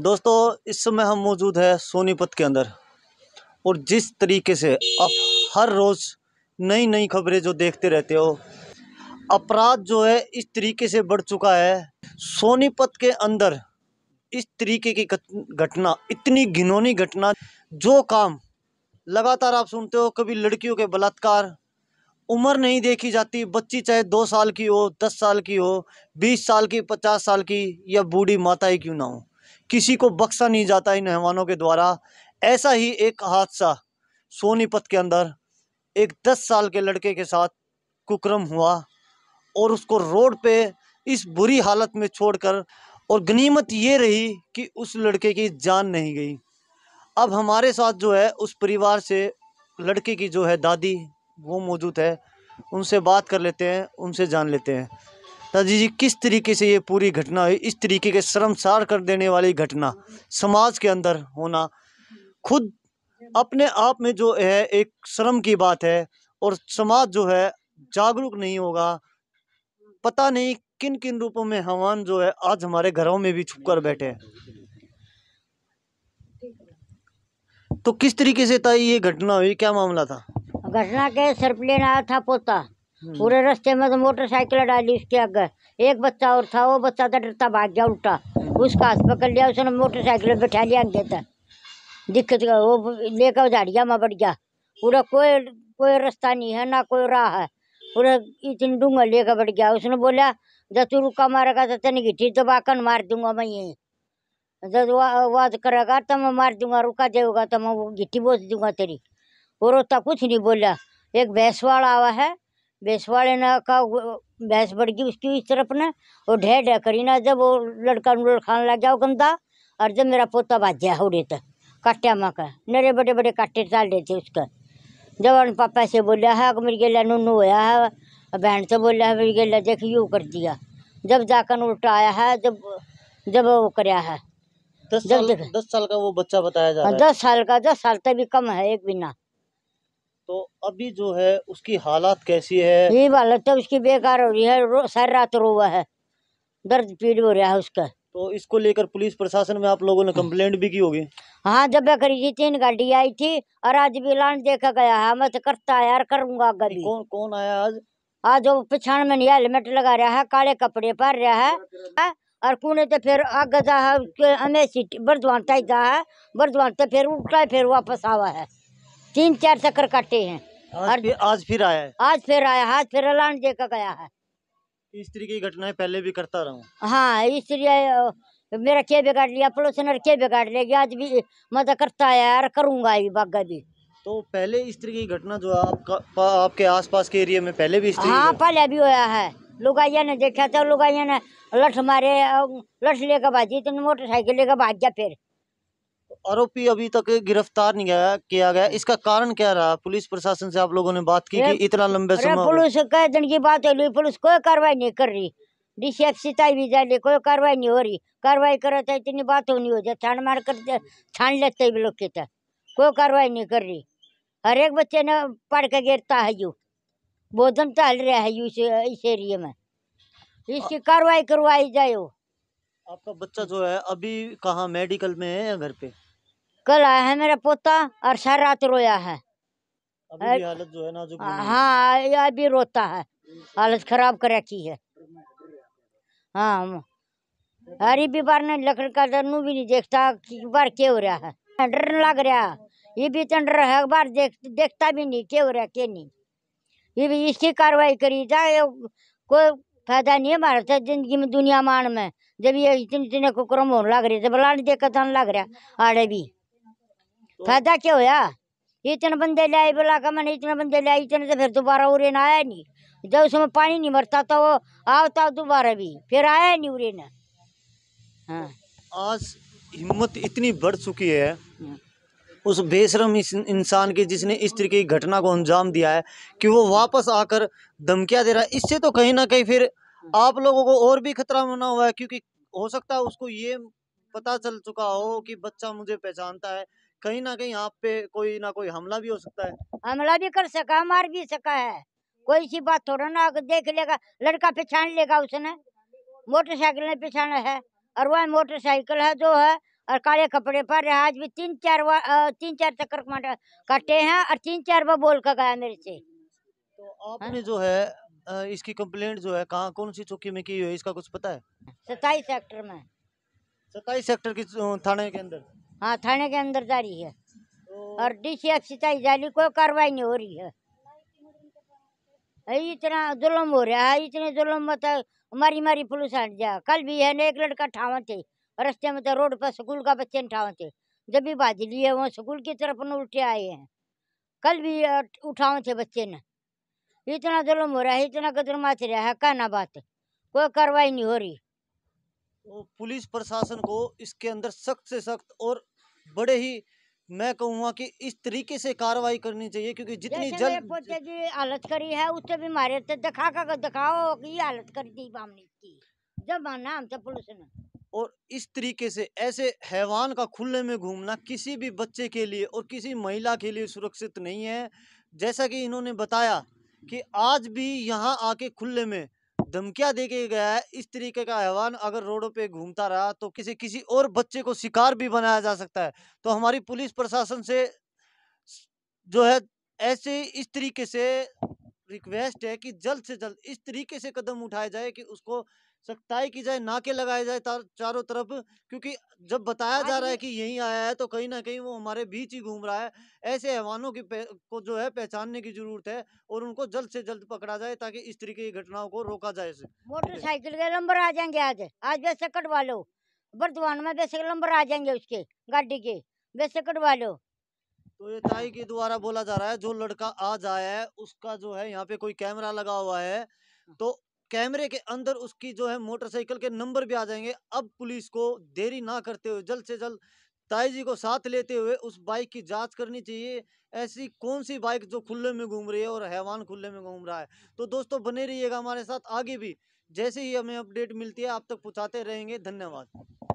दोस्तों इस समय हम मौजूद है सोनीपत के अंदर और जिस तरीके से आप हर रोज़ नई नई खबरें जो देखते रहते हो अपराध जो है इस तरीके से बढ़ चुका है सोनीपत के अंदर इस तरीके की घटना इतनी घिनौनी घटना जो काम लगातार आप सुनते हो कभी लड़कियों के बलात्कार उम्र नहीं देखी जाती बच्ची चाहे दो साल की हो दस साल की हो बीस साल की पचास साल की या बूढ़ी माता ही क्यों ना हो किसी को बख्शा नहीं जाता इन हैवानों के द्वारा ऐसा ही एक हादसा सोनीपत के अंदर एक दस साल के लड़के के साथ कुकरम हुआ और उसको रोड पे इस बुरी हालत में छोड़कर और गनीमत ये रही कि उस लड़के की जान नहीं गई अब हमारे साथ जो है उस परिवार से लड़के की जो है दादी वो मौजूद है उनसे बात कर लेते हैं उनसे जान लेते हैं दादी जी किस तरीके से ये पूरी घटना हुई इस तरीके के शर्मसार कर देने वाली घटना समाज के अंदर होना खुद अपने आप में जो है एक शर्म की बात है और समाज जो है जागरूक नहीं होगा पता नहीं किन किन रूपों में हवान जो है आज हमारे घरों में भी छुप कर बैठे हैं तो किस तरीके से था ये घटना हुई क्या मामला था घटना के सर्प लेना था पोता हम्म। पूरे रास्ते में तो मोटरसाइकिल डाली उसके आगे एक बच्चा और था वो बच्चा तो डरता भाग गया उल्टा उसका हाथ पकड़ लिया उसने मोटरसाइकिल बैठा लिया आगे तक दिक्कत वो लेकर झाड़िया में बढ़ गया पूरा कोई कोई रास्ता नहीं है ना कोई राह है पूरा इतनी डूंगा लेकर बढ़ गया उसने बोला जब तू रुका मारेगा तो तेन गिठी तो बाकन मार दूंगा मैं यही जब वाद करेगा तो मैं मार दूंगा रुका देगा तो मैं गिट्टी बोझ दूंगा तेरी और उसका कुछ नहीं बोला एक भैंस वाला आवा है भैंस वाले ना का भैंस बढ़ गई उसकी इस तरफ ने और ढह ढह करी ना जब वो लड़का नूडल खाने लग गया गंदा और जब मेरा पोता भाज्या हो तो, रेत थे काट्या माँ का नरे बड़े बड़े काटे डाल रहे थे उसका जब उन पापा से बोलिया है मेरी गेला नूनू होया है बहन से बोलिया है मेरी गेला देख यू कर दिया जब जाकर उल्टा आया है जब जब वो कराया है दस साल, दस साल का वो बच्चा बताया जा रहा है दस साल का दस साल तभी कम है एक बिना तो अभी जो है उसकी हालात कैसी है ये हालत तो उसकी बेकार हो रही है सारी रात रो हुआ है दर्द पीड़ हो रहा है उसका तो इसको लेकर पुलिस प्रशासन में आप लोगों ने कंप्लेंट भी की होगी हाँ जब करी थी तीन गाड़ी आई थी और आज भी लाइन देखा गया है मैं तो करता यार करूंगा गाड़ी कौन कौन आया आज आज वो पिछाण में हेलमेट लगा रहा है काले कपड़े पहन रहा है और कूने तो फिर आगे जा है बर्दवान जा है बर्दवान तो फिर उल्टा फिर वापस आवा है तीन चार चक्कर काटे हैं आज, फिर, आज फिर आया है आज फिर आया आज फिर अलान दे का गया है इस की घटनाएं पहले भी करता रहा हूँ हाँ इस तरह मेरा के बिगाड़ लिया पड़ोसनर के बिगाड़ लिया आज भी मदद करता है यार करूँगा अभी बागा भी तो पहले इस तरह की घटना जो आपका आपके आसपास के एरिया में पहले भी हाँ पहले भी होया है लुगाइया ने देखा था लुगाइया ने लठ मारे लठ लेकर भाजी तो मोटरसाइकिल लेकर भाग गया फिर आरोपी अभी तक गिरफ्तार नहीं गया, किया गया इसका कारण क्या रहा पुलिस प्रशासन से आप लोगों ने बात की कि इतना लंबे समय पुलिस कई दिन की बात हुई पुलिस कोई कार्रवाई नहीं कर रही डीसी भी जाए कोई कार्रवाई नहीं हो रही कार्रवाई करो तो इतनी बात नहीं हो जाए छान मार कर छान लेते लोग के कोई कार्रवाई नहीं कर रही हर एक बच्चे ने पढ़ के गिरता है यू बोधन टहल रहा है यू इस एरिए में इसकी हाँ। कार्रवाई करवाई जाए आपका बच्चा जो है अभी कहा मेडिकल में है या घर पे कल आया है मेरा पोता और सर रात रोया है अभी हालत जो है ना जो हाँ, हाँ अभी रोता है हालत खराब कर रखी है हाँ अरे भी बार नहीं लकड़ का दनु भी नहीं देखता कि बार क्या हो रहा है डर लग रहा ये भी तो डर है बार देख देखता भी नहीं क्या हो रहा क्या नहीं ये भी इसकी कार्रवाई करी जाए कोई फायदा नहीं है भारत जिंदगी में दुनिया मान में जब ये इतने इतने कुकर होने लग रही थे तो बला नहीं देखा था लग रहा आड़े भी तो- फायदा क्या होया इतने बंदे लाए बोला का मैंने इतने बंदे लाए इतने तो फिर दोबारा ना आया नहीं जब उसमें पानी नहीं मरता तो वो आता दोबारा भी फिर आया नहीं ना हाँ आज हिम्मत इतनी बढ़ चुकी है उस बेशरम इंसान के जिसने इस तरीके की घटना को अंजाम दिया है कि वो वापस आकर धमकिया दे रहा है इससे तो कहीं ना कहीं फिर आप लोगों को और भी खतरा बना हुआ है क्योंकि हो सकता है उसको ये पता चल चुका हो कि बच्चा मुझे पहचानता है कहीं ना कहीं आप पे कोई ना कोई हमला भी हो सकता है हमला भी कर सका मार भी सका है कोई सी बात थोड़ा ना देख लेगा लड़का पहचान लेगा उसने मोटरसाइकिल ने पहचाना है और वह मोटरसाइकिल है जो है और काले कपड़े पर आज भी तीन चार तीन चार चक्कर कटे हैं और तीन चार बार बोल कर गया मेरे से तो आपने हाँ। जो है इसकी कंप्लेंट जो है कहाँ कौन सी चौकी में की हुई इसका कुछ पता है सताई सेक्टर में सताई सेक्टर की थाने के अंदर हाँ थाने के अंदर जारी है तो और डीसी सिंचाई जाली कोई कार्रवाई नहीं हो रही है इतना जुलम हो रहा है इतने जुलम मत मारी मारी पुलिस हट जा कल भी है ना एक लड़का ठावा थे रस्ते में तो रोड पर स्कूल का बच्चे उठाओ थे जब भी बाज लिए वो स्कूल की तरफ न उठे आए हैं कल भी उठाओ थे बच्चे ने इतना जुलम हो रहा है इतना कदर माच रहा है कहना बात कोई कार्रवाई नहीं हो रही पुलिस प्रशासन को इसके अंदर सख्त से सख्त और बड़े ही मैं कहूँगा कि इस तरीके से कार्रवाई करनी चाहिए क्योंकि जितनी जल्द हालत करी है उससे भी मारे तो दिखा का दिखाओ की हालत कर दी हमने की जब माना हम तो पुलिस ने और इस तरीके से ऐसे हैवान का खुले में घूमना किसी भी बच्चे के लिए और किसी महिला के लिए सुरक्षित नहीं है जैसा कि इन्होंने बताया कि आज भी यहाँ आके खुले में धमकिया दे के गया है इस तरीके का हैवान अगर रोडों पे घूमता रहा तो किसी किसी और बच्चे को शिकार भी बनाया जा सकता है तो हमारी पुलिस प्रशासन से जो है ऐसे इस तरीके से रिक्वेस्ट है कि जल्द से जल्द इस तरीके से कदम उठाए जाए कि उसको सख्ताई की जाए नाके लगाए जाए चारों तरफ क्योंकि जब बताया हाँ जा रहा है कि यहीं आया है तो कहीं ना कहीं वो हमारे बीच ही घूम रहा है ऐसे हैवानों की को जो है पहचानने की जरूरत है और उनको जल्द से जल्द पकड़ा जाए ताकि इस तरीके की घटनाओं को रोका जाए मोटरसाइकिल के नंबर आ जाएंगे आज आज बेसकट वालो बर्दवान में बेसक नंबर आ जाएंगे उसके गाड़ी के बेसकट वालो तो ये ताई के द्वारा बोला जा रहा है जो लड़का आज आया है उसका जो है यहाँ पे कोई कैमरा लगा हुआ है हाँ। तो कैमरे के अंदर उसकी जो है मोटरसाइकिल के नंबर भी आ जाएंगे अब पुलिस को देरी ना करते हुए जल्द से जल्द ताई जी को साथ लेते हुए उस बाइक की जांच करनी चाहिए ऐसी कौन सी बाइक जो खुले में घूम रही है और हैवान खुले में घूम रहा है तो दोस्तों बने रहिएगा हमारे साथ आगे भी जैसे ही हमें अपडेट मिलती है आप तक पहुँचाते रहेंगे धन्यवाद